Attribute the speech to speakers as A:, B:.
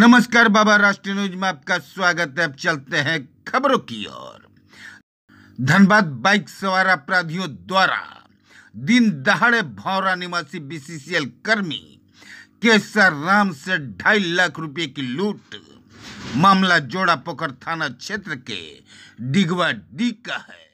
A: नमस्कार बाबा राष्ट्रीय न्यूज में आपका स्वागत है अब चलते हैं खबरों की ओर धनबाद बाइक सवार अपराधियों द्वारा दिन दहाड़े भौरा निवासी बीसीसीएल कर्मी केसर राम से ढाई लाख रुपए की लूट मामला जोड़ा पोखर थाना क्षेत्र के डिगवा डी का है